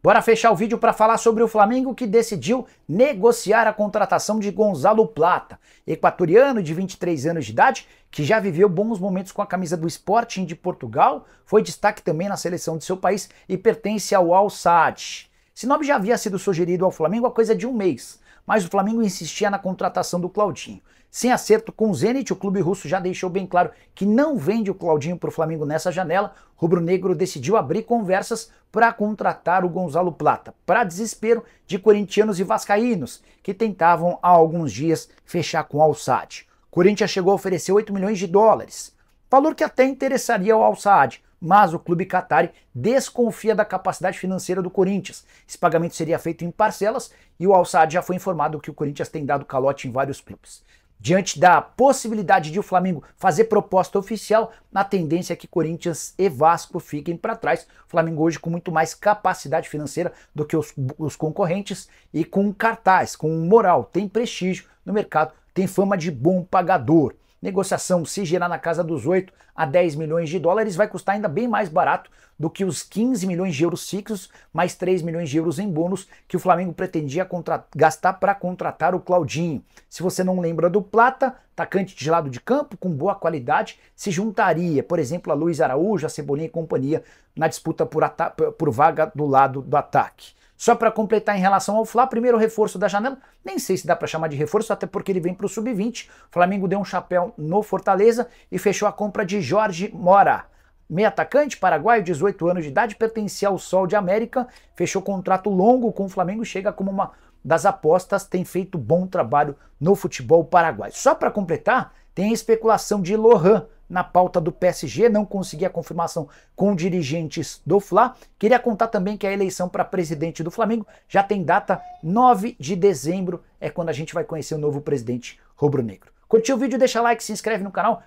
Bora fechar o vídeo para falar sobre o Flamengo que decidiu negociar a contratação de Gonzalo Plata, equatoriano de 23 anos de idade, que já viveu bons momentos com a camisa do Sporting de Portugal, foi destaque também na seleção de seu país e pertence ao Al Sadd. Esse nome já havia sido sugerido ao Flamengo há coisa de um mês, mas o Flamengo insistia na contratação do Claudinho. Sem acerto com o Zenit, o clube russo já deixou bem claro que não vende o Claudinho para o Flamengo nessa janela. Rubro Negro decidiu abrir conversas para contratar o Gonzalo Plata, para desespero de corintianos e vascaínos, que tentavam há alguns dias fechar com o Alçade. Corinthians chegou a oferecer 8 milhões de dólares, valor que até interessaria ao Alçade, mas o clube Qatari desconfia da capacidade financeira do Corinthians. Esse pagamento seria feito em parcelas e o Al Saad já foi informado que o Corinthians tem dado calote em vários clubes. Diante da possibilidade de o Flamengo fazer proposta oficial, na tendência é que Corinthians e Vasco fiquem para trás. O Flamengo hoje com muito mais capacidade financeira do que os, os concorrentes e com cartaz, com moral, tem prestígio no mercado, tem fama de bom pagador negociação, se girar na casa dos 8 a 10 milhões de dólares, vai custar ainda bem mais barato do que os 15 milhões de euros fixos, mais 3 milhões de euros em bônus que o Flamengo pretendia gastar para contratar o Claudinho. Se você não lembra do Plata, atacante de lado de campo com boa qualidade, se juntaria, por exemplo, a Luiz Araújo, a Cebolinha e companhia na disputa por, por vaga do lado do ataque. Só para completar em relação ao Fla, primeiro reforço da janela, nem sei se dá para chamar de reforço, até porque ele vem para o sub-20. Flamengo deu um chapéu no Fortaleza e fechou a compra de Jorge Mora. Meia atacante, paraguaio, 18 anos de idade, pertencia ao Sol de América, fechou contrato longo com o Flamengo, chega como uma das apostas tem feito bom trabalho no futebol paraguaio. Só para completar, tem a especulação de Lohan na pauta do PSG, não consegui a confirmação com dirigentes do Fla. Queria contar também que a eleição para presidente do Flamengo já tem data 9 de dezembro, é quando a gente vai conhecer o novo presidente rubro-negro. Curtiu o vídeo, deixa like, se inscreve no canal.